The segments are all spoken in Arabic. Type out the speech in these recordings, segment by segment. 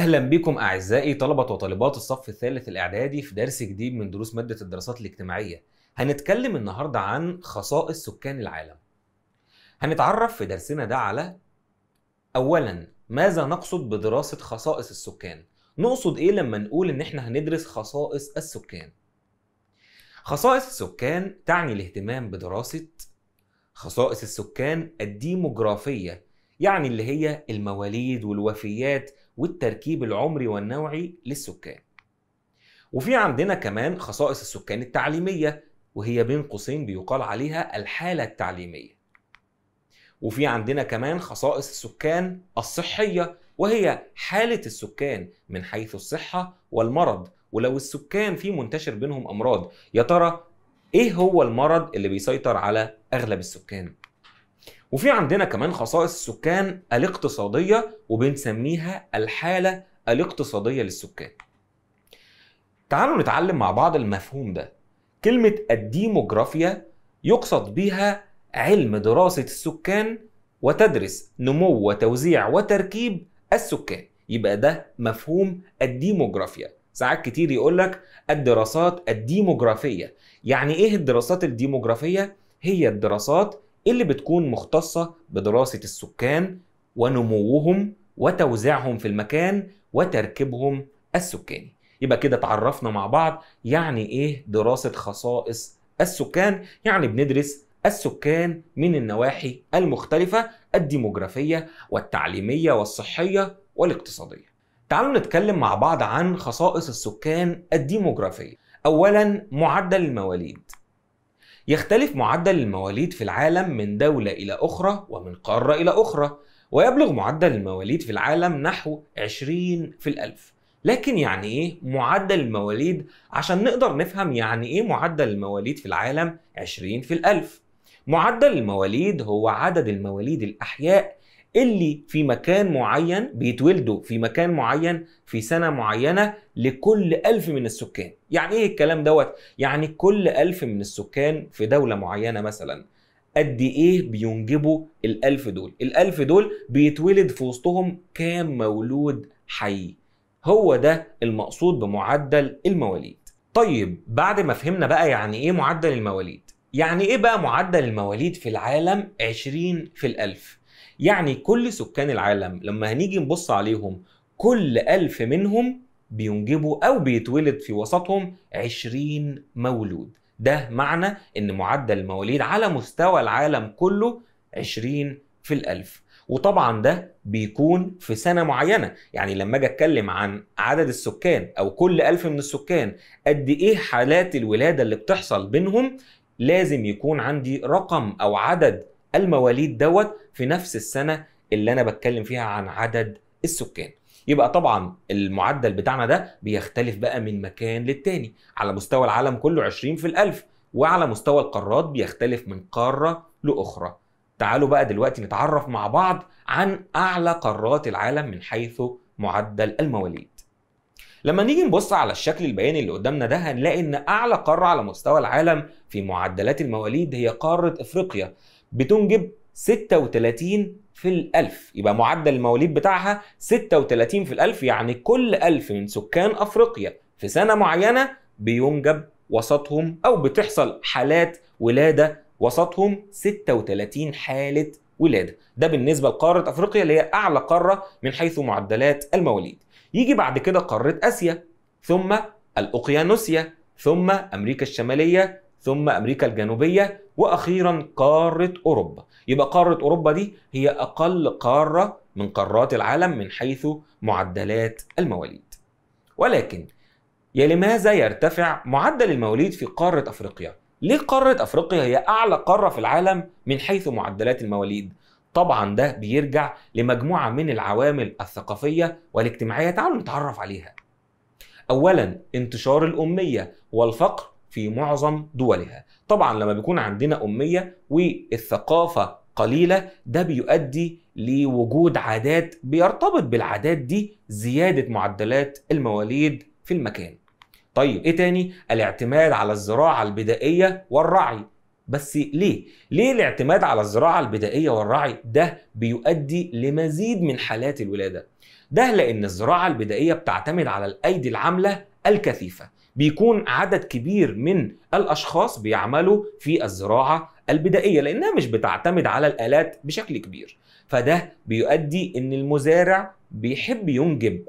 اهلا بكم اعزائي طلبه وطالبات الصف الثالث الاعدادي في درس جديد من دروس ماده الدراسات الاجتماعيه هنتكلم النهارده عن خصائص سكان العالم هنتعرف في درسنا ده على اولا ماذا نقصد بدراسه خصائص السكان نقصد ايه لما نقول ان احنا هندرس خصائص السكان خصائص السكان تعني الاهتمام بدراسه خصائص السكان الديموغرافيه يعني اللي هي المواليد والوفيات والتركيب العمري والنوعي للسكان وفي عندنا كمان خصائص السكان التعليمية وهي بين قوسين بيقال عليها الحالة التعليمية وفي عندنا كمان خصائص السكان الصحية وهي حالة السكان من حيث الصحة والمرض ولو السكان في منتشر بينهم أمراض يا ترى إيه هو المرض اللي بيسيطر على أغلب السكان؟ وفي عندنا كمان خصائص السكان الاقتصادية وبنسميها الحالة الاقتصادية للسكان تعالوا نتعلم مع بعض المفهوم ده كلمة الديموغرافيا يقصد بيها علم دراسة السكان وتدرس نمو وتوزيع وتركيب السكان يبقى ده مفهوم الديموغرافيا ساعات كتير يقول لك الدراسات الديموغرافية يعني ايه الدراسات الديموغرافية؟ هي الدراسات اللي بتكون مختصة بدراسة السكان ونموهم وتوزيعهم في المكان وتركيبهم السكاني يبقى كده تعرفنا مع بعض يعني ايه دراسة خصائص السكان يعني بندرس السكان من النواحي المختلفة الديموغرافية والتعليمية والصحية والاقتصادية تعالوا نتكلم مع بعض عن خصائص السكان الديموغرافية أولا معدل المواليد يختلف معدل المواليد في العالم من دولة إلى أخرى ومن قارة إلى أخرى ويبلغ معدل المواليد في العالم نحو 20 في الألف لكن يعني إيه معدل المواليد عشان نقدر نفهم يعني إيه معدل المواليد في العالم 20 في الألف معدل المواليد هو عدد المواليد الأحياء اللي في مكان معين بيتولدوا في مكان معين في سنة معينة لكل ألف من السكان يعني إيه الكلام دوت؟ يعني كل ألف من السكان في دولة معينة مثلا قد إيه بينجبوا الألف دول الألف دول بيتولد في وسطهم كام مولود حي هو ده المقصود بمعدل المواليد طيب بعد ما فهمنا بقى يعني إيه معدل المواليد يعني إيه بقى معدل المواليد في العالم 20 في الألف يعني كل سكان العالم لما هنيجي نبص عليهم كل ألف منهم بينجبوا أو بيتولد في وسطهم 20 مولود ده معنى ان معدل المواليد على مستوى العالم كله 20 في الألف وطبعا ده بيكون في سنة معينة يعني لما أجي أتكلم عن عدد السكان أو كل ألف من السكان قد إيه حالات الولادة اللي بتحصل بينهم لازم يكون عندي رقم أو عدد المواليد دوت في نفس السنه اللي انا بتكلم فيها عن عدد السكان يبقى طبعا المعدل بتاعنا ده بيختلف بقى من مكان للتاني على مستوى العالم كله 20 في الألف وعلى مستوى القارات بيختلف من قارة لأخرى تعالوا بقى دلوقتي نتعرف مع بعض عن أعلى قارات العالم من حيث معدل المواليد لما نيجي نبص على الشكل البياني اللي قدامنا ده هنلاقي ان اعلى قاره على مستوى العالم في معدلات المواليد هي قاره افريقيا بتنجب 36 في الألف يبقى معدل المواليد بتاعها 36 في الألف يعني كل ألف من سكان أفريقيا في سنة معينة بينجب وسطهم أو بتحصل حالات ولادة وسطهم 36 حالة ولاده ده بالنسبه لقاره افريقيا اللي هي اعلى قاره من حيث معدلات المواليد يجي بعد كده قاره اسيا ثم الاوقيانوسيا ثم امريكا الشماليه ثم امريكا الجنوبيه واخيرا قاره اوروبا يبقى قاره اوروبا دي هي اقل قاره من قارات العالم من حيث معدلات المواليد ولكن يا لماذا يرتفع معدل المواليد في قاره افريقيا ليه قاره افريقيا هي اعلى قاره في العالم من حيث معدلات المواليد طبعا ده بيرجع لمجموعه من العوامل الثقافيه والاجتماعيه تعالوا نتعرف عليها اولا انتشار الاميه والفقر في معظم دولها طبعا لما بيكون عندنا أمية والثقافة قليلة ده بيؤدي لوجود عادات بيرتبط بالعادات دي زيادة معدلات المواليد في المكان طيب ايه تاني الاعتماد على الزراعة البدائية والرعي بس ليه؟ ليه الاعتماد على الزراعة البدائية والرعي ده بيؤدي لمزيد من حالات الولادة؟ ده لأن الزراعة البدائية بتعتمد على الأيدي العاملة الكثيفة بيكون عدد كبير من الاشخاص بيعملوا في الزراعه البدائيه لانها مش بتعتمد على الالات بشكل كبير فده بيؤدي ان المزارع بيحب ينجب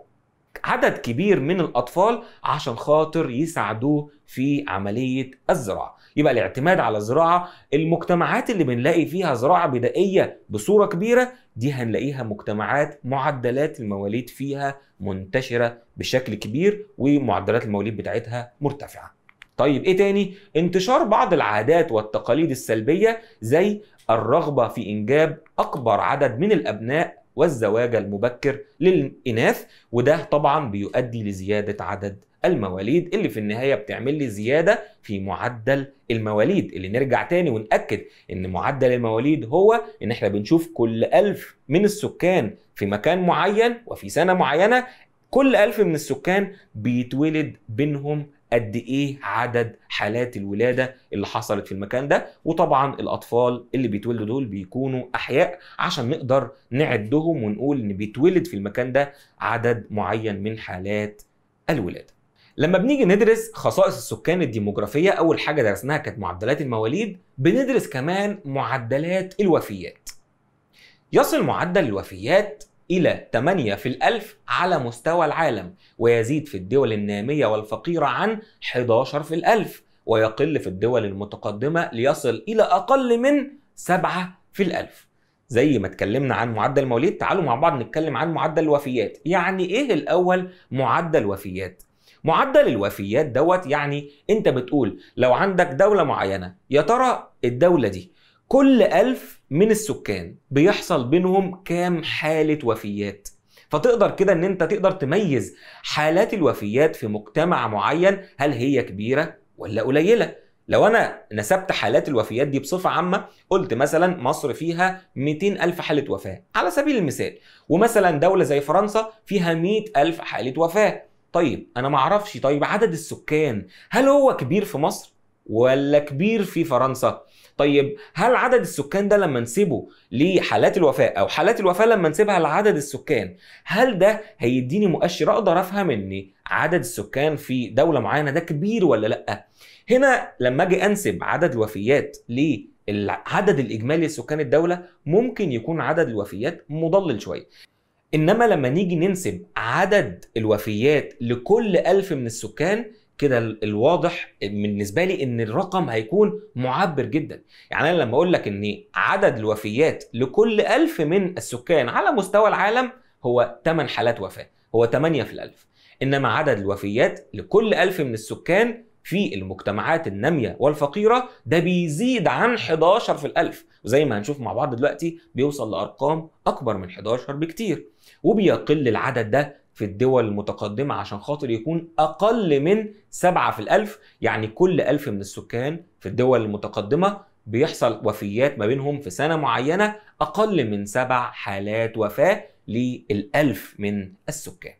عدد كبير من الاطفال عشان خاطر يساعدوه في عمليه الزراعه يبقى الاعتماد على الزراعه المجتمعات اللي بنلاقي فيها زراعه بدائيه بصوره كبيره دي هنلاقيها مجتمعات معدلات المواليد فيها منتشره بشكل كبير ومعدلات المواليد بتاعتها مرتفعه طيب ايه تاني انتشار بعض العادات والتقاليد السلبيه زي الرغبه في انجاب اكبر عدد من الابناء والزواج المبكر للإناث وده طبعا بيؤدي لزيادة عدد المواليد اللي في النهايه بتعمل لي زياده في معدل المواليد اللي نرجع تاني ونأكد ان معدل المواليد هو ان احنا بنشوف كل ألف من السكان في مكان معين وفي سنه معينه كل ألف من السكان بيتولد بينهم قد ايه عدد حالات الولاده اللي حصلت في المكان ده وطبعا الاطفال اللي بيتولدوا دول بيكونوا احياء عشان نقدر نعدهم ونقول ان بيتولد في المكان ده عدد معين من حالات الولاده لما بنيجي ندرس خصائص السكان الديموغرافية أول حاجة درسناها كانت معدلات المواليد بندرس كمان معدلات الوفيات يصل معدل الوفيات إلى 8 في الألف على مستوى العالم ويزيد في الدول النامية والفقيرة عن 11 في الألف ويقل في الدول المتقدمة ليصل إلى أقل من 7 في الألف زي ما اتكلمنا عن معدل المواليد تعالوا مع بعض نتكلم عن معدل الوفيات يعني ايه الاول معدل وفيات معدل الوفيات دوت يعني انت بتقول لو عندك دولة معينة يا ترى الدولة دي كل ألف من السكان بيحصل بينهم كام حالة وفيات فتقدر كده ان انت تقدر تميز حالات الوفيات في مجتمع معين هل هي كبيرة ولا قليلة لو انا نسبت حالات الوفيات دي بصفة عامة قلت مثلا مصر فيها 200 ألف حالة وفاة على سبيل المثال ومثلا دولة زي فرنسا فيها 100 ألف حالة وفاة طيب انا معرفش طيب عدد السكان هل هو كبير في مصر ولا كبير في فرنسا طيب هل عدد السكان ده لما نسيبه لحالات الوفاة أو حالات الوفاة لما نسيبها لعدد السكان هل ده هيديني مؤشر أقدر أفهم إن عدد السكان في دولة معينة ده كبير ولا لأ؟ هنا لما أجي أنسب عدد الوفيات للعدد الإجمالي لسكان الدولة ممكن يكون عدد الوفيات مضلل شوية انما لما نيجي ننسب عدد الوفيات لكل ألف من السكان كده الواضح بالنسبه لي ان الرقم هيكون معبر جدا يعني انا لما اقول لك ان عدد الوفيات لكل ألف من السكان على مستوى العالم هو 8 حالات وفاه هو 8 في الألف انما عدد الوفيات لكل ألف من السكان في المجتمعات النامية والفقيرة ده بيزيد عن 11 في الألف وزي ما هنشوف مع بعض دلوقتي بيوصل لأرقام أكبر من 11 بكتير وبيقل العدد ده في الدول المتقدمة عشان خاطر يكون أقل من سبعة في الألف يعني كل ألف من السكان في الدول المتقدمة بيحصل وفيات ما بينهم في سنة معينة أقل من سبع حالات وفاة للألف من السكان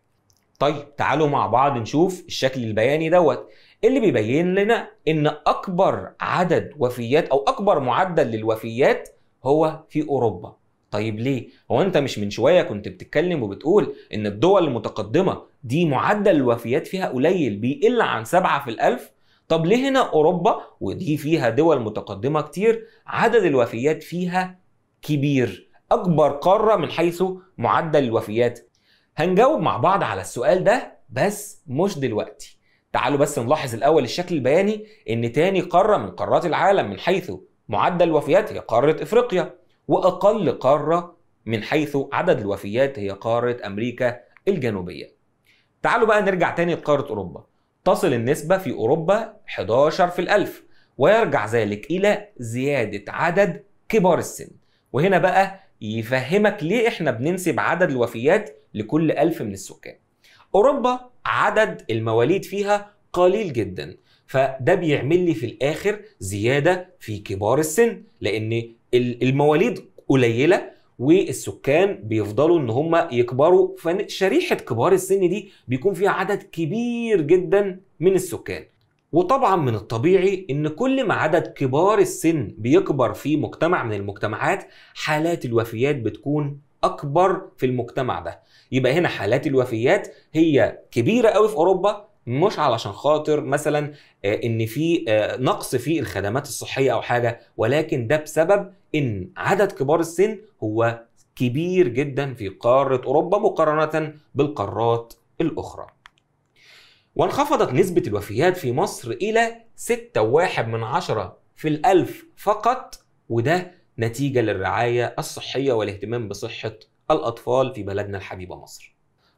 طيب تعالوا مع بعض نشوف الشكل البياني دوت اللي بيبين لنا ان اكبر عدد وفيات او اكبر معدل للوفيات هو في اوروبا طيب ليه؟ هو انت مش من شويه كنت بتتكلم وبتقول ان الدول المتقدمه دي معدل الوفيات فيها قليل بيقل عن سبعه في الالف؟ طب ليه هنا اوروبا ودي فيها دول متقدمه كتير عدد الوفيات فيها كبير اكبر قاره من حيث معدل الوفيات؟ هنجاوب مع بعض على السؤال ده بس مش دلوقتي. تعالوا بس نلاحظ الاول الشكل البياني ان تاني قاره من قارات العالم من حيث معدل الوفيات هي قاره افريقيا وأقل قارة من حيث عدد الوفيات هي قارة أمريكا الجنوبية تعالوا بقى نرجع تاني لقارة أوروبا تصل النسبة في أوروبا 11 في الألف ويرجع ذلك إلى زيادة عدد كبار السن وهنا بقى يفهمك ليه إحنا بننسب عدد الوفيات لكل ألف من السكان أوروبا عدد المواليد فيها قليل جدا فده بيعمل لي في الآخر زيادة في كبار السن لأن المواليد قليله والسكان بيفضلوا ان هم يكبروا فشريحه كبار السن دي بيكون فيها عدد كبير جدا من السكان وطبعا من الطبيعي ان كل ما عدد كبار السن بيكبر في مجتمع من المجتمعات حالات الوفيات بتكون اكبر في المجتمع ده يبقى هنا حالات الوفيات هي كبيره قوي في اوروبا مش علشان خاطر مثلا آه، ان في آه، نقص في الخدمات الصحيه او حاجه ولكن ده بسبب ان عدد كبار السن هو كبير جدا في قاره اوروبا مقارنه بالقارات الاخرى وانخفضت نسبة الوفيات في مصر إلى 6.1 من عشرة في الألف فقط وده نتيجة للرعاية الصحية والاهتمام بصحة الأطفال في بلدنا الحبيبة مصر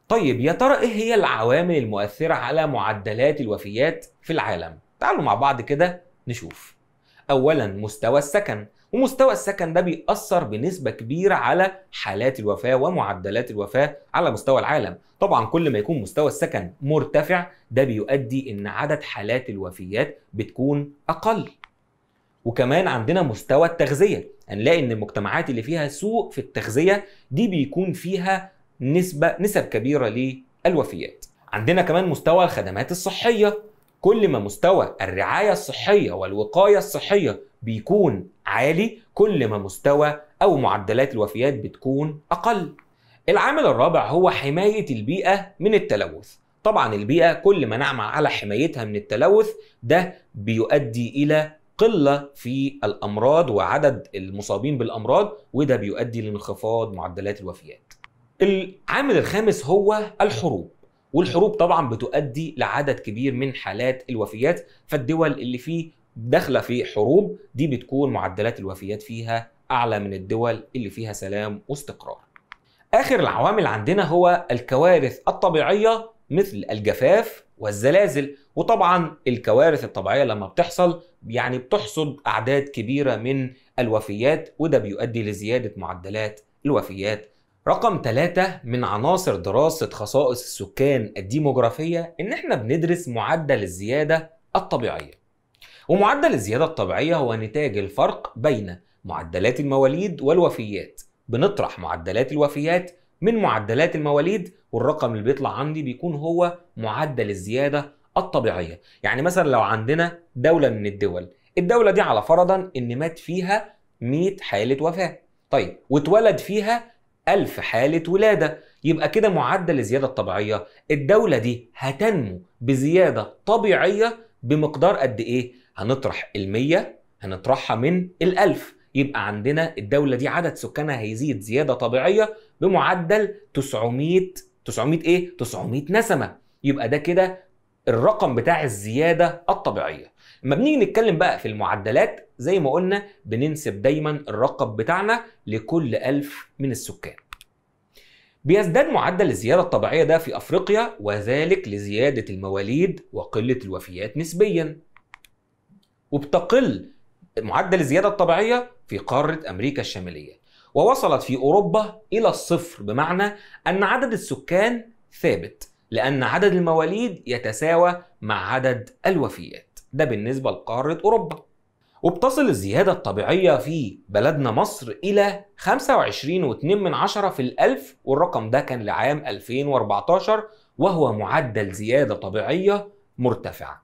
طيب يا ترى إيه هي العوامل المؤثرة على معدلات الوفيات في العالم؟ تعالوا مع بعض كده نشوف أولا مستوى السكن ومستوى السكن ده بيأثر بنسبة كبيرة على حالات الوفاة ومعدلات الوفاة على مستوى العالم طبعا كل ما يكون مستوى السكن مرتفع ده بيؤدي ان عدد حالات الوفيات بتكون أقل وكمان عندنا مستوى التغذية هنلاقي يعني ان المجتمعات اللي فيها سوء في التغذية دي بيكون فيها نسبة نسب كبيرة للوفيات عندنا كمان مستوى الخدمات الصحية كل ما مستوى الرعاية الصحية والوقاية الصحية بيكون عالي كل ما مستوى أو معدلات الوفيات بتكون أقل العامل الرابع هو حماية البيئة من التلوث طبعا البيئة كل ما نعمى على حمايتها من التلوث ده بيؤدي إلى قلة في الأمراض وعدد المصابين بالأمراض وده بيؤدي لانخفاض معدلات الوفيات العامل الخامس هو الحروب والحروب طبعا بتؤدي لعدد كبير من حالات الوفيات فالدول اللي فيه داخله في حروب دي بتكون معدلات الوفيات فيها اعلى من الدول اللي فيها سلام واستقرار اخر العوامل عندنا هو الكوارث الطبيعيه مثل الجفاف والزلازل وطبعا الكوارث الطبيعيه لما بتحصل يعني بتحصد اعداد كبيره من الوفيات وده بيؤدي لزياده معدلات الوفيات رقم ثلاثة من عناصر دراسة خصائص السكان الديموغرافية إن إحنا بندرس معدل الزيادة الطبيعية. ومعدل الزيادة الطبيعية هو نتاج الفرق بين معدلات المواليد والوفيات. بنطرح معدلات الوفيات من معدلات المواليد والرقم اللي بيطلع عندي بيكون هو معدل الزيادة الطبيعية. يعني مثلا لو عندنا دولة من الدول، الدولة دي على فرضا إن مات فيها 100 حالة وفاة. طيب واتولد فيها 1000 حالة ولادة يبقى كده معدل الزيادة الطبيعية الدولة دي هتنمو بزيادة طبيعية بمقدار قد إيه؟ هنطرح المية هنطرحها من الألف يبقى عندنا الدولة دي عدد سكانها هيزيد زيادة طبيعية بمعدل 900 900 إيه؟ 900 نسمة يبقى ده كده الرقم بتاع الزيادة الطبيعية اما بنيجي نتكلم بقى في المعدلات زي ما قلنا بننسب دايما الرقم بتاعنا لكل ألف من السكان بيزداد معدل الزيادة الطبيعية ده في أفريقيا وذلك لزيادة المواليد وقلة الوفيات نسبيا وبتقل معدل الزيادة الطبيعية في قارة أمريكا الشمالية ووصلت في أوروبا إلى الصفر بمعنى أن عدد السكان ثابت لأن عدد المواليد يتساوى مع عدد الوفيات ده بالنسبة لقارة أوروبا وبتصل الزيادة الطبيعية في بلدنا مصر إلى 25.2 من عشرة في الألف والرقم ده كان لعام 2014 وهو معدل زيادة طبيعية مرتفعة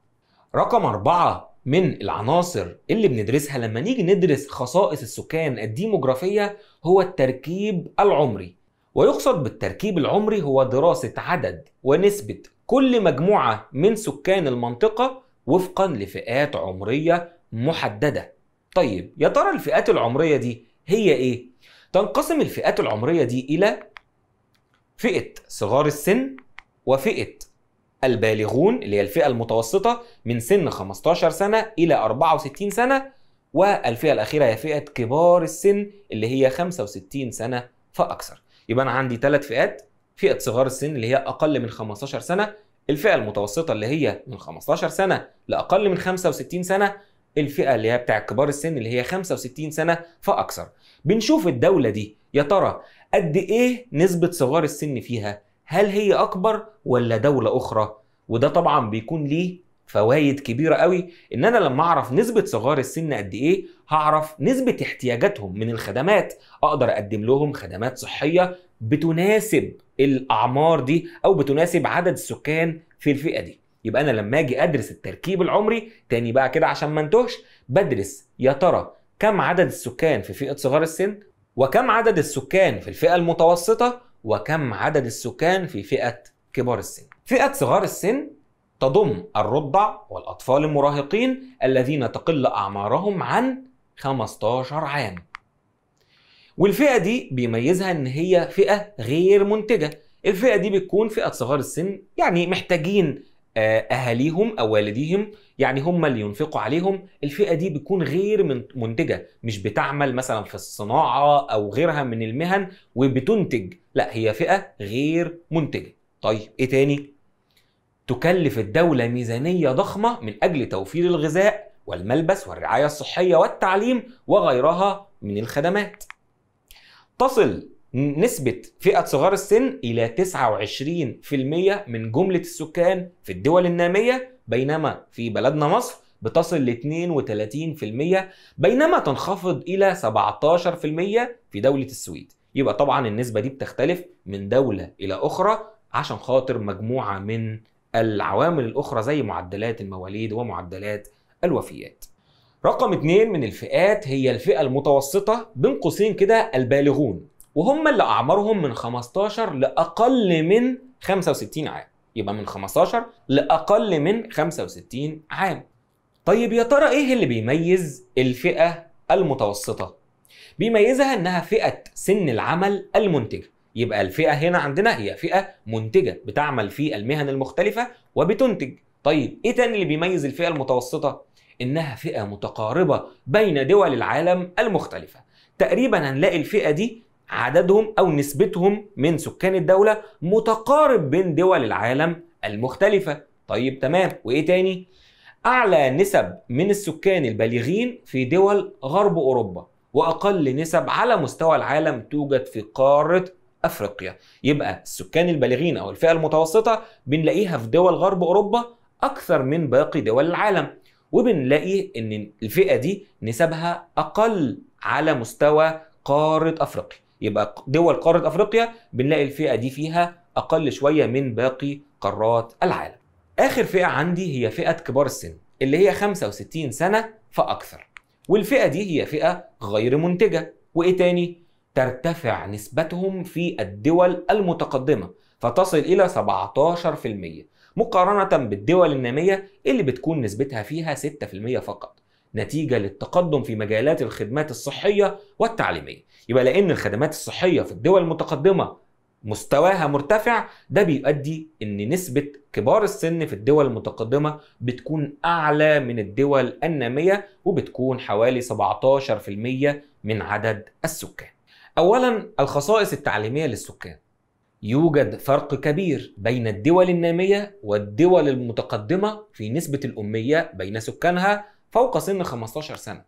رقم أربعة من العناصر اللي بندرسها لما نيجي ندرس خصائص السكان الديموغرافية هو التركيب العمري ويقصد بالتركيب العمري هو دراسة عدد ونسبة كل مجموعة من سكان المنطقة وفقا لفئات عمرية محددة طيب يا ترى الفئات العمرية دي هي ايه؟ تنقسم الفئات العمرية دي إلى فئة صغار السن وفئة البالغون اللي هي الفئة المتوسطة من سن 15 سنة إلى 64 سنة والفئة الأخيرة هي فئة كبار السن اللي هي 65 سنة فأكثر يبقى أنا عندي ثلاث فئات فئة صغار السن اللي هي أقل من 15 سنة الفئه المتوسطه اللي هي من 15 سنه لاقل من 65 سنه الفئه اللي هي بتاع كبار السن اللي هي 65 سنه فاكثر بنشوف الدوله دي يا ترى قد ايه نسبه صغار السن فيها هل هي اكبر ولا دوله اخرى وده طبعا بيكون ليه فوائد كبيره قوي ان انا لما اعرف نسبه صغار السن قد ايه هعرف نسبه احتياجاتهم من الخدمات اقدر اقدم لهم خدمات صحيه بتناسب الاعمار دي او بتناسب عدد السكان في الفئه دي يبقى انا لما اجي ادرس التركيب العمري تاني بقى كده عشان ما انتهش بدرس يا ترى كم عدد السكان في فئه صغار السن وكم عدد السكان في الفئه المتوسطه وكم عدد السكان في فئه كبار السن فئه صغار السن تضم الرضع والاطفال المراهقين الذين تقل اعمارهم عن 15 عام والفئه دي بيميزها ان هي فئه غير منتجه الفئه دي بتكون فئه صغار السن يعني محتاجين آه، اهاليهم او والديهم يعني هم اللي ينفقوا عليهم الفئه دي بتكون غير منتجه مش بتعمل مثلا في الصناعه او غيرها من المهن وبتنتج لا هي فئه غير منتجه طيب ايه تاني تكلف الدوله ميزانيه ضخمه من اجل توفير الغذاء والملبس والرعايه الصحيه والتعليم وغيرها من الخدمات تصل نسبة فئة صغار السن إلى 29% من جملة السكان في الدول النامية بينما في بلدنا مصر بتصل ل 32% بينما تنخفض إلى 17% في دولة السويد يبقى طبعا النسبة دي بتختلف من دولة إلى أخرى عشان خاطر مجموعة من العوامل الأخرى زي معدلات المواليد ومعدلات الوفيات رقم اتنين من الفئات هي الفئة المتوسطة بين قوسين كده البالغون وهم اللي أعمارهم من 15 لأقل من 65 عام يبقى من 15 لأقل من 65 عام طيب يا ترى إيه اللي بيميز الفئة المتوسطة؟ بيميزها إنها فئة سن العمل المنتجة يبقى الفئة هنا عندنا هي فئة منتجة بتعمل في المهن المختلفة وبتنتج طيب إيه تاني اللي بيميز الفئة المتوسطة؟ إنها فئة متقاربة بين دول العالم المختلفة تقريبا هنلاقي الفئة دي عددهم أو نسبتهم من سكان الدولة متقارب بين دول العالم المختلفة طيب تمام وإيه تاني؟ أعلى نسب من السكان البالغين في دول غرب أوروبا وأقل نسب على مستوى العالم توجد في قارة أفريقيا يبقى السكان البالغين أو الفئة المتوسطة بنلاقيها في دول غرب أوروبا أكثر من باقي دول العالم وبنلاقي ان الفئه دي نسبها اقل على مستوى قاره افريقيا يبقى دول قاره افريقيا بنلاقي الفئه دي فيها اقل شويه من باقي قارات العالم اخر فئه عندي هي فئه كبار السن اللي هي 65 سنه فاكثر والفئه دي هي فئه غير منتجه وايه تاني ترتفع نسبتهم في الدول المتقدمه فتصل الى 17% مقارنة بالدول النامية اللي بتكون نسبتها فيها 6% فقط نتيجة للتقدم في مجالات الخدمات الصحية والتعليمية يبقى لأن الخدمات الصحية في الدول المتقدمة مستواها مرتفع ده بيؤدي ان نسبة كبار السن في الدول المتقدمة بتكون أعلى من الدول النامية وبتكون حوالي 17% من عدد السكان أولا الخصائص التعليمية للسكان يوجد فرق كبير بين الدول النامية والدول المتقدمة في نسبة الأمية بين سكانها فوق سن 15 سنة.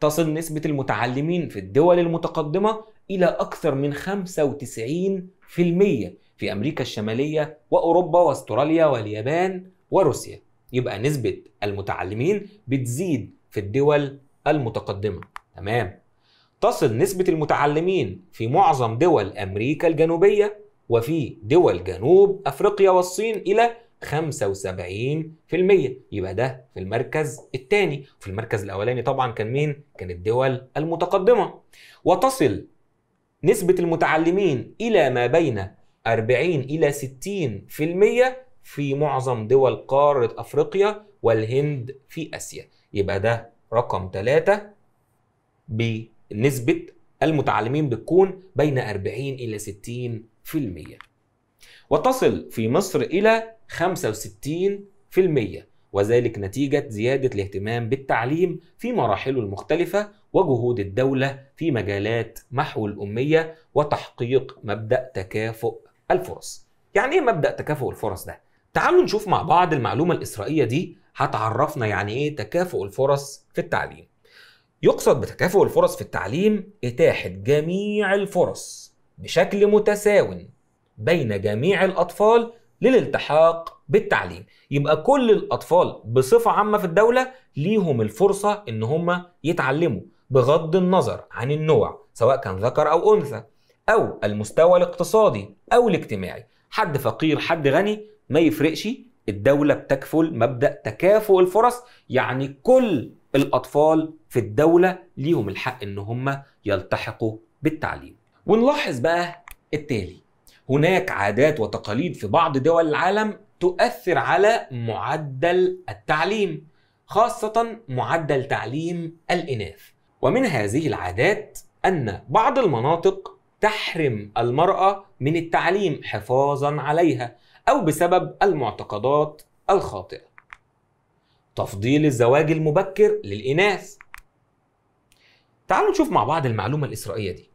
تصل نسبة المتعلمين في الدول المتقدمة إلى أكثر من 95% في أمريكا الشمالية وأوروبا وأستراليا واليابان وروسيا. يبقى نسبة المتعلمين بتزيد في الدول المتقدمة. تمام؟ تصل نسبة المتعلمين في معظم دول أمريكا الجنوبية وفي دول جنوب أفريقيا والصين إلى 75% يبقى ده في المركز الثاني في المركز الأولاني طبعا كان مين؟ كان الدول المتقدمة وتصل نسبة المتعلمين إلى ما بين 40 إلى 60% في معظم دول قارة أفريقيا والهند في آسيا يبقى ده رقم ثلاثة ب نسبة المتعلمين بتكون بين 40 إلى 60% وتصل في مصر إلى 65% وذلك نتيجة زيادة الاهتمام بالتعليم في مراحله المختلفة وجهود الدولة في مجالات محو الأمية وتحقيق مبدأ تكافؤ الفرص. يعني إيه مبدأ تكافؤ الفرص ده؟ تعالوا نشوف مع بعض المعلومة الإسرائيلية دي هتعرفنا يعني إيه تكافؤ الفرص في التعليم. يقصد بتكافؤ الفرص في التعليم إتاحة جميع الفرص بشكل متساو بين جميع الأطفال للالتحاق بالتعليم يبقى كل الأطفال بصفة عامة في الدولة ليهم الفرصة إن هم يتعلموا بغض النظر عن النوع سواء كان ذكر أو أنثى أو المستوى الاقتصادي أو الاجتماعي حد فقير حد غني ما يفرقش الدولة بتكفل مبدأ تكافؤ الفرص يعني كل الاطفال في الدوله ليهم الحق ان هم يلتحقوا بالتعليم ونلاحظ بقى التالي هناك عادات وتقاليد في بعض دول العالم تؤثر على معدل التعليم خاصه معدل تعليم الاناث ومن هذه العادات ان بعض المناطق تحرم المراه من التعليم حفاظا عليها او بسبب المعتقدات الخاطئه تفضيل الزواج المبكر للإناث تعالوا نشوف مع بعض المعلومة الإسرائيلية دي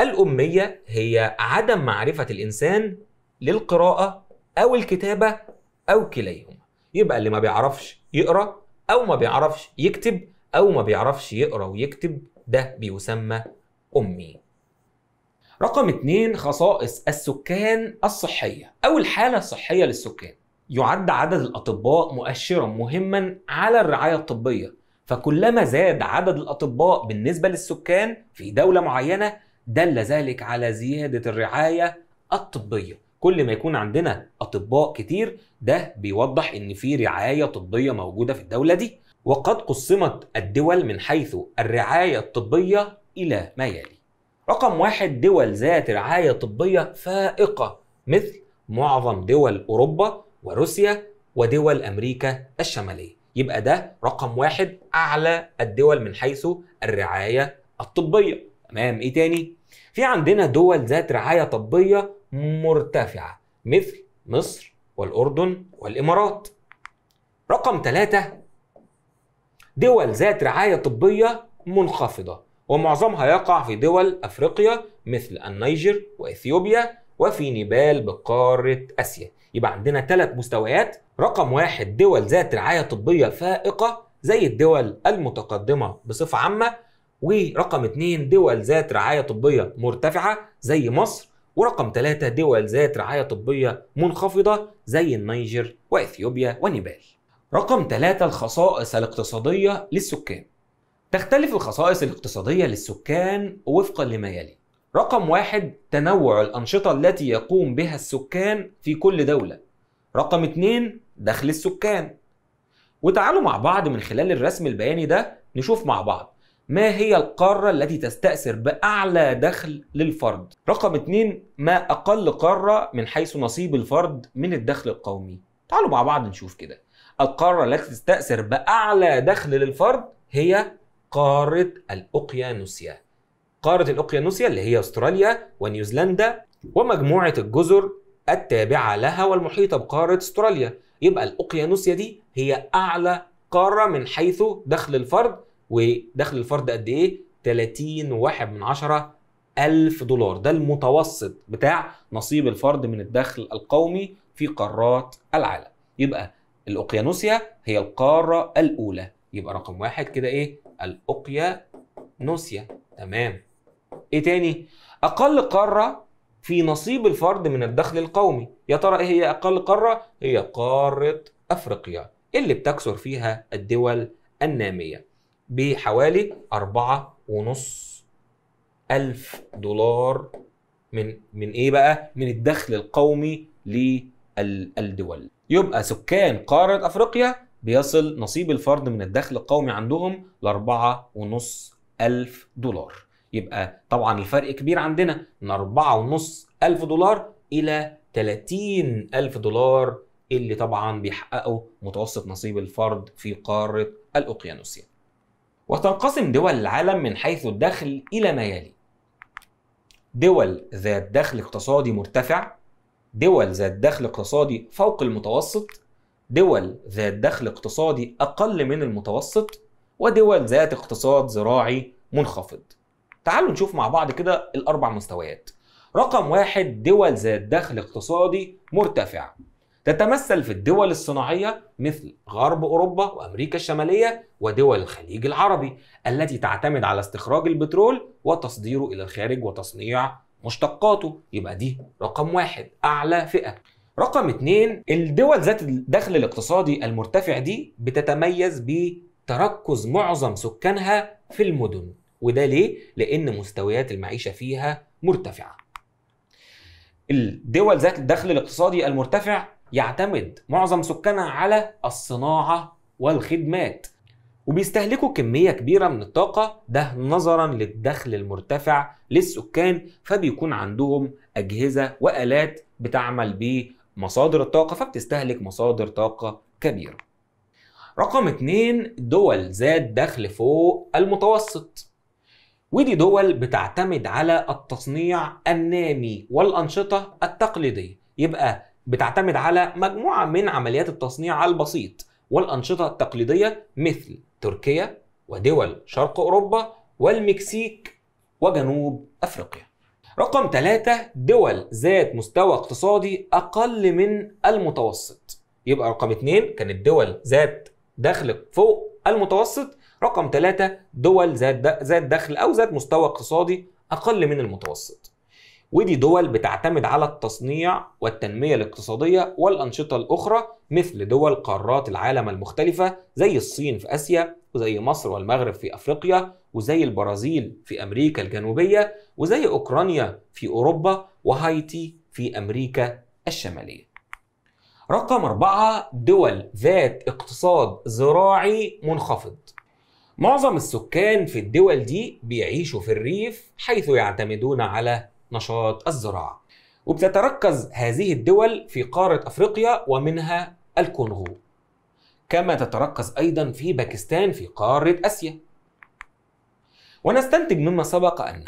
الأمية هي عدم معرفة الإنسان للقراءة أو الكتابة أو كليهما يبقى اللي ما بيعرفش يقرأ أو ما بيعرفش يكتب أو ما بيعرفش يقرأ ويكتب ده بيسمى أمي رقم اتنين خصائص السكان الصحية أو الحالة الصحية للسكان يعد عدد الأطباء مؤشرا مهما على الرعاية الطبية فكلما زاد عدد الأطباء بالنسبة للسكان في دولة معينة دل ذلك على زيادة الرعاية الطبية كل ما يكون عندنا أطباء كتير ده بيوضح إن في رعاية طبية موجودة في الدولة دي وقد قسمت الدول من حيث الرعاية الطبية إلى ما يلي رقم واحد دول ذات رعاية طبية فائقة مثل معظم دول أوروبا وروسيا ودول أمريكا الشمالية يبقى ده رقم واحد أعلى الدول من حيث الرعاية الطبية تمام إيه تاني؟ في عندنا دول ذات رعاية طبية مرتفعة مثل مصر والأردن والإمارات رقم ثلاثة دول ذات رعاية طبية منخفضة ومعظمها يقع في دول أفريقيا مثل النيجر وإثيوبيا وفي نيبال بقارة آسيا يبقى عندنا ثلاث مستويات رقم واحد دول ذات رعايه طبيه فائقه زي الدول المتقدمه بصفه عامه ورقم اثنين دول ذات رعايه طبيه مرتفعه زي مصر ورقم ثلاثة دول ذات رعاية طبية منخفضة زي النيجر وإثيوبيا ونيبال رقم ثلاثة الخصائص الاقتصادية للسكان تختلف الخصائص الاقتصادية للسكان وفقا لما يلي رقم واحد تنوع الأنشطة التي يقوم بها السكان في كل دولة رقم اتنين دخل السكان وتعالوا مع بعض من خلال الرسم البياني ده نشوف مع بعض ما هي القارة التي تستأثر بأعلى دخل للفرد؟ رقم اتنين ما أقل قارة من حيث نصيب الفرد من الدخل القومي؟ تعالوا مع بعض نشوف كده. القارة التي تستأثر بأعلى دخل للفرد هي قارة الأوقيانوسيا. قارة الأوقيانوسيا اللي هي أستراليا ونيوزيلندا ومجموعة الجزر التابعة لها والمحيطة بقارة أستراليا يبقى الأوقيانوسيا دي هي أعلى قارة من حيث دخل الفرد ودخل الفرد قد إيه؟ 30 واحد من عشرة ألف دولار ده المتوسط بتاع نصيب الفرد من الدخل القومي في قارات العالم يبقى الأوقيانوسيا هي القارة الأولى يبقى رقم واحد كده إيه؟ الأوقيانوسيا تمام ايه تاني اقل قاره في نصيب الفرد من الدخل القومي يا ترى ايه هي اقل قاره هي قاره افريقيا اللي بتكثر فيها الدول الناميه بحوالي أربعة ونص ألف دولار من من إيه بقى؟ من الدخل القومي للدول. يبقى سكان قارة أفريقيا بيصل نصيب الفرد من الدخل القومي عندهم لأربعة ونص ألف دولار. يبقى طبعا الفرق كبير عندنا من 4.5 دولار الى تلاتين ألف دولار اللي طبعا بيحققوا متوسط نصيب الفرد في قارة الأوقيانوسيا وتنقسم دول العالم من حيث الدخل إلى ما يلي دول ذات دخل اقتصادي مرتفع دول ذات دخل اقتصادي فوق المتوسط دول ذات دخل اقتصادي أقل من المتوسط ودول ذات اقتصاد زراعي منخفض تعالوا نشوف مع بعض كده الاربع مستويات رقم واحد دول ذات دخل اقتصادي مرتفع تتمثل في الدول الصناعية مثل غرب أوروبا وأمريكا الشمالية ودول الخليج العربي التي تعتمد على استخراج البترول وتصديره إلى الخارج وتصنيع مشتقاته يبقى دي رقم واحد أعلى فئة رقم اتنين الدول ذات الدخل الاقتصادي المرتفع دي بتتميز بتركز معظم سكانها في المدن وده ليه؟ لأن مستويات المعيشة فيها مرتفعة. الدول ذات الدخل الاقتصادي المرتفع يعتمد معظم سكانها على الصناعة والخدمات وبيستهلكوا كمية كبيرة من الطاقة ده نظرا للدخل المرتفع للسكان فبيكون عندهم أجهزة وآلات بتعمل بمصادر الطاقة فبتستهلك مصادر طاقة كبيرة رقم اتنين دول ذات دخل فوق المتوسط ودي دول بتعتمد على التصنيع النامي والأنشطة التقليدية يبقى بتعتمد على مجموعة من عمليات التصنيع البسيط والأنشطة التقليدية مثل تركيا ودول شرق أوروبا والمكسيك وجنوب أفريقيا رقم ثلاثة دول ذات مستوى اقتصادي أقل من المتوسط يبقى رقم اتنين كانت دول ذات دخل فوق المتوسط رقم ثلاثة دول ذات ذات دخل أو ذات مستوى اقتصادي أقل من المتوسط ودي دول بتعتمد على التصنيع والتنمية الاقتصادية والأنشطة الأخرى مثل دول قارات العالم المختلفة زي الصين في آسيا وزي مصر والمغرب في أفريقيا وزي البرازيل في أمريكا الجنوبية وزي أوكرانيا في أوروبا وهايتي في أمريكا الشمالية رقم أربعة دول ذات اقتصاد زراعي منخفض معظم السكان في الدول دي بيعيشوا في الريف حيث يعتمدون على نشاط الزراعة وبتتركز هذه الدول في قارة أفريقيا ومنها الكونغو كما تتركز أيضا في باكستان في قارة آسيا ونستنتج مما سبق أن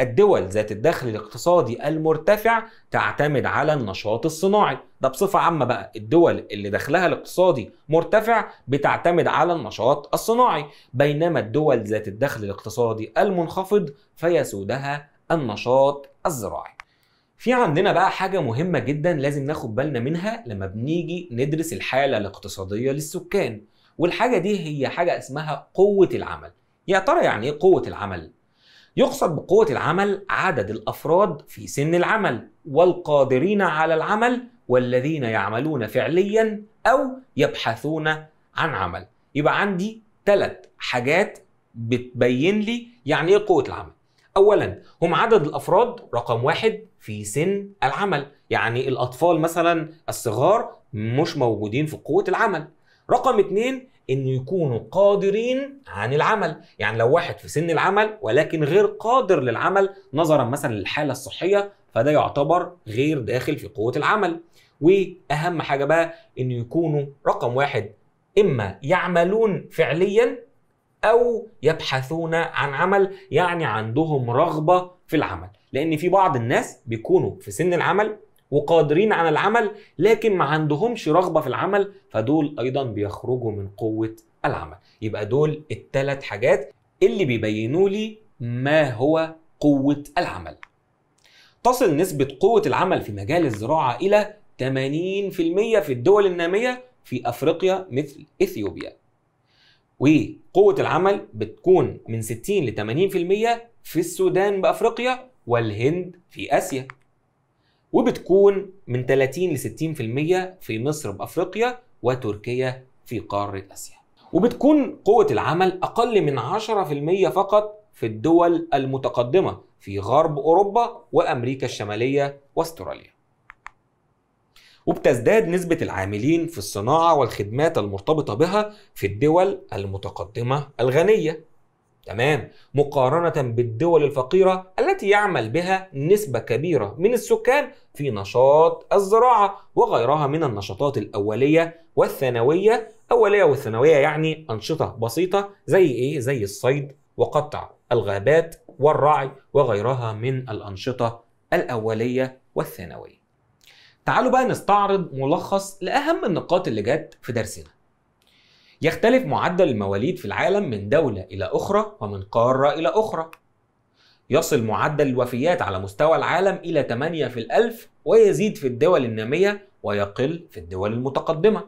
الدول ذات الدخل الاقتصادي المرتفع تعتمد على النشاط الصناعي ده بصفة عامة بقى الدول اللي دخلها الاقتصادي مرتفع بتعتمد على النشاط الصناعي بينما الدول ذات الدخل الاقتصادي المنخفض فيسودها النشاط الزراعي في عندنا بقى حاجة مهمة جدا لازم ناخد بالنا منها لما بنيجي ندرس الحالة الاقتصادية للسكان والحاجة دي هي حاجة اسمها قوة العمل يا ترى يعني ايه قوة العمل؟ يقصد بقوة العمل عدد الأفراد في سن العمل والقادرين على العمل والذين يعملون فعليا أو يبحثون عن عمل يبقى عندي ثلاث حاجات بتبين لي يعني إيه قوة العمل أولا هم عدد الأفراد رقم واحد في سن العمل يعني الأطفال مثلا الصغار مش موجودين في قوة العمل رقم اتنين انه يكونوا قادرين عن العمل يعني لو واحد في سن العمل ولكن غير قادر للعمل نظرا مثلا للحاله الصحيه فده يعتبر غير داخل في قوه العمل واهم حاجه بقى انه يكونوا رقم واحد اما يعملون فعليا او يبحثون عن عمل يعني عندهم رغبه في العمل لان في بعض الناس بيكونوا في سن العمل وقادرين على العمل لكن ما عندهمش رغبه في العمل فدول ايضا بيخرجوا من قوه العمل يبقى دول الثلاث حاجات اللي بيبينوا لي ما هو قوه العمل تصل نسبه قوه العمل في مجال الزراعه الى 80% في الدول الناميه في افريقيا مثل اثيوبيا وقوة العمل بتكون من 60 ل 80% في السودان بأفريقيا والهند في آسيا وبتكون من 30 ل 60% في مصر بافريقيا وتركيا في قاره اسيا. وبتكون قوه العمل اقل من 10% فقط في الدول المتقدمه في غرب اوروبا وامريكا الشماليه واستراليا. وبتزداد نسبة العاملين في الصناعة والخدمات المرتبطة بها في الدول المتقدمة الغنية تمام مقارنة بالدول الفقيرة التي يعمل بها نسبة كبيرة من السكان في نشاط الزراعة وغيرها من النشاطات الأولية والثانوية أولية والثانوية يعني أنشطة بسيطة زي إيه؟ زي الصيد وقطع الغابات والرعي وغيرها من الأنشطة الأولية والثانوية تعالوا بقى نستعرض ملخص لأهم النقاط اللي جت في درسنا يختلف معدل المواليد في العالم من دولة إلى أخرى ومن قارة إلى أخرى يصل معدل الوفيات على مستوى العالم إلى 8 في الألف ويزيد في الدول النامية ويقل في الدول المتقدمة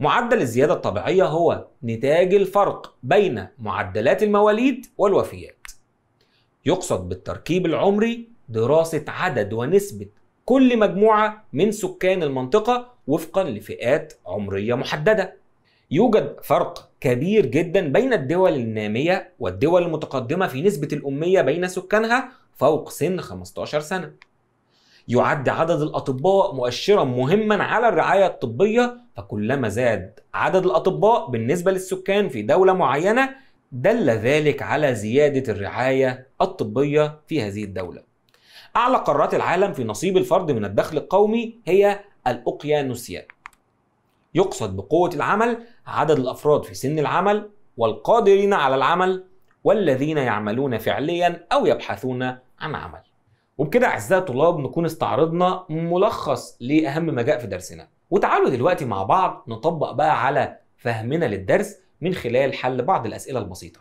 معدل الزيادة الطبيعية هو نتاج الفرق بين معدلات المواليد والوفيات يقصد بالتركيب العمري دراسة عدد ونسبة كل مجموعة من سكان المنطقة وفقا لفئات عمرية محددة يوجد فرق كبير جدا بين الدول النامية والدول المتقدمة في نسبة الأمية بين سكانها فوق سن 15 سنة. يعد عدد الأطباء مؤشرا مهما على الرعاية الطبية فكلما زاد عدد الأطباء بالنسبة للسكان في دولة معينة دل ذلك على زيادة الرعاية الطبية في هذه الدولة. أعلى قارات العالم في نصيب الفرد من الدخل القومي هي الأوقيانوسيا. يقصد بقوة العمل عدد الافراد في سن العمل والقادرين على العمل والذين يعملون فعليا او يبحثون عن عمل. وبكده اعزائي الطلاب نكون استعرضنا ملخص لاهم ما جاء في درسنا. وتعالوا دلوقتي مع بعض نطبق بقى على فهمنا للدرس من خلال حل بعض الاسئله البسيطه.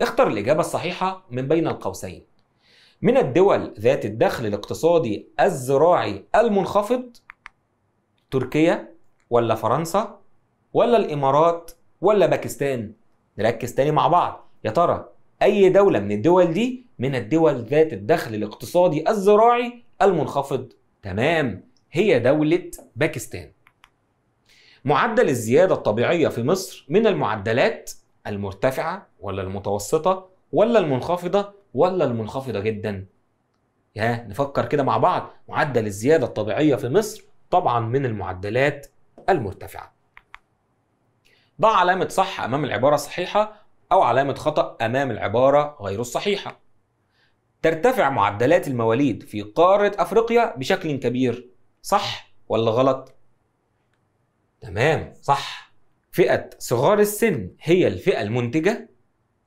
اختر الاجابه الصحيحه من بين القوسين. من الدول ذات الدخل الاقتصادي الزراعي المنخفض تركيا ولا فرنسا ولا الامارات ولا باكستان نركز تاني مع بعض يا ترى اي دوله من الدول دي من الدول ذات الدخل الاقتصادي الزراعي المنخفض تمام هي دوله باكستان معدل الزياده الطبيعيه في مصر من المعدلات المرتفعه ولا المتوسطه ولا المنخفضه ولا المنخفضه جدا يا نفكر كده مع بعض معدل الزياده الطبيعيه في مصر طبعا من المعدلات المرتفعه ضع علامة صح أمام العبارة الصحيحة أو علامة خطأ أمام العبارة غير الصحيحة ترتفع معدلات المواليد في قارة أفريقيا بشكل كبير صح ولا غلط؟ تمام صح فئة صغار السن هي الفئة المنتجة؟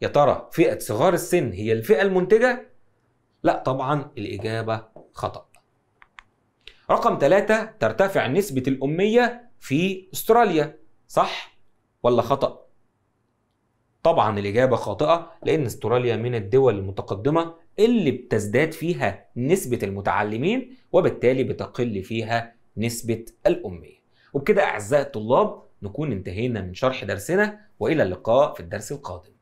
يا ترى فئة صغار السن هي الفئة المنتجة؟ لا طبعا الإجابة خطأ رقم ثلاثة ترتفع نسبة الأمية في أستراليا صح ولا خطأ؟ طبعا الإجابة خاطئة لأن استراليا من الدول المتقدمة اللي بتزداد فيها نسبة المتعلمين وبالتالي بتقل فيها نسبة الأمية وبكده أعزائي الطلاب نكون انتهينا من شرح درسنا وإلى اللقاء في الدرس القادم